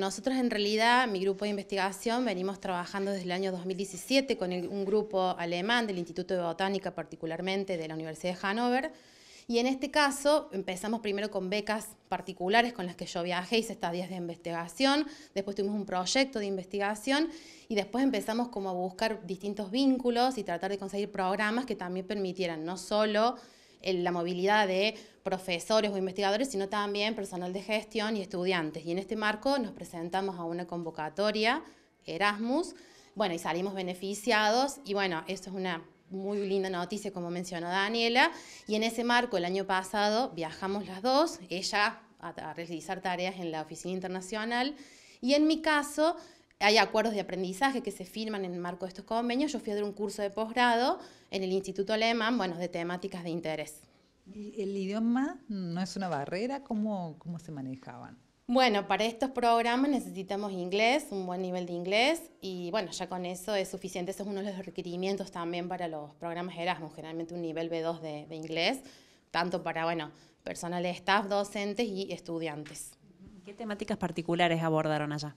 Nosotros en realidad, mi grupo de investigación, venimos trabajando desde el año 2017 con un grupo alemán del Instituto de Botánica, particularmente de la Universidad de Hannover, y en este caso empezamos primero con becas particulares con las que yo viajé, hice estadías de investigación, después tuvimos un proyecto de investigación y después empezamos como a buscar distintos vínculos y tratar de conseguir programas que también permitieran no solo la movilidad de profesores o investigadores, sino también personal de gestión y estudiantes. Y en este marco nos presentamos a una convocatoria, Erasmus, bueno, y salimos beneficiados, y bueno, esto es una muy linda noticia, como mencionó Daniela, y en ese marco el año pasado viajamos las dos, ella a realizar tareas en la oficina internacional, y en mi caso hay acuerdos de aprendizaje que se firman en el marco de estos convenios. Yo fui a dar un curso de posgrado en el Instituto Alemán, bueno, de temáticas de interés. el idioma no es una barrera? ¿Cómo, cómo se manejaban? Bueno, para estos programas necesitamos inglés, un buen nivel de inglés, y bueno, ya con eso es suficiente. Eso es uno de los requerimientos también para los programas Erasmus, generalmente un nivel B2 de, de inglés, tanto para, bueno, personal de staff, docentes y estudiantes. ¿Qué temáticas particulares abordaron allá?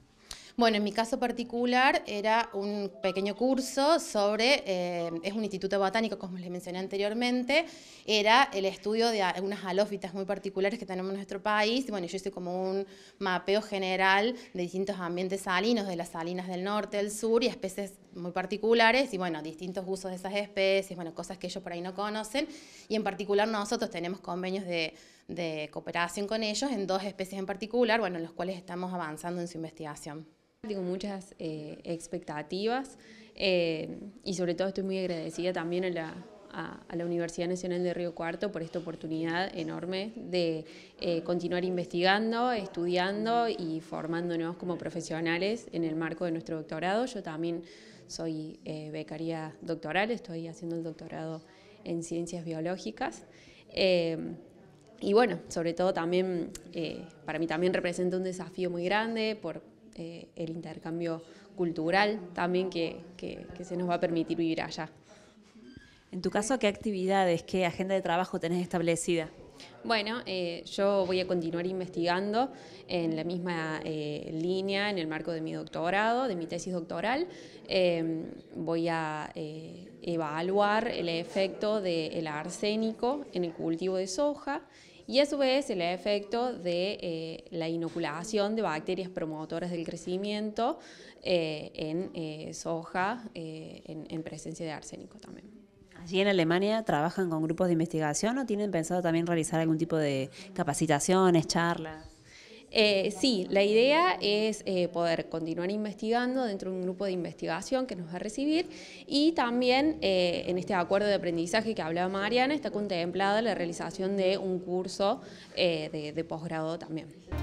Bueno, en mi caso particular era un pequeño curso sobre, eh, es un instituto botánico, como les mencioné anteriormente, era el estudio de algunas halófitas muy particulares que tenemos en nuestro país. Bueno, yo hice como un mapeo general de distintos ambientes salinos, de las salinas del norte, del sur y especies muy particulares y bueno, distintos usos de esas especies, bueno, cosas que ellos por ahí no conocen y en particular nosotros tenemos convenios de, de cooperación con ellos en dos especies en particular, bueno, en los cuales estamos avanzando en su investigación. Tengo muchas eh, expectativas eh, y sobre todo estoy muy agradecida también a la, Universidad Nacional de Río Cuarto por esta oportunidad enorme de eh, continuar investigando, estudiando y formándonos como profesionales en el marco de nuestro doctorado. Yo también soy becaria doctoral, estoy haciendo el doctorado en ciencias biológicas. y bueno, sobre todo también, para mí también representa un desafío muy grande por eh, el intercambio cultural también que, se nos va a permitir vivir allá. En tu caso, ¿qué actividades, qué agenda de trabajo tenés establecida? Bueno, eh, yo voy a continuar investigando en la misma eh, línea, en el marco de mi doctorado, de mi tesis doctoral. Em, voy a evaluar el efecto del arsénico en el cultivo de soja y a su vez el efecto de eh, la inoculación de bacterias promotoras del crecimiento eh, en eh, soja en, en presencia de arsénico también. ¿Allí en Alemania trabajan con grupos de investigación o tienen pensado también realizar algún tipo de capacitaciones, charlas? Eh, sí, la idea es eh, poder continuar investigando dentro de un grupo de investigación que nos va a recibir y también eh, en este acuerdo de aprendizaje que hablaba Mariana está contemplada la realización de un curso de posgrado también.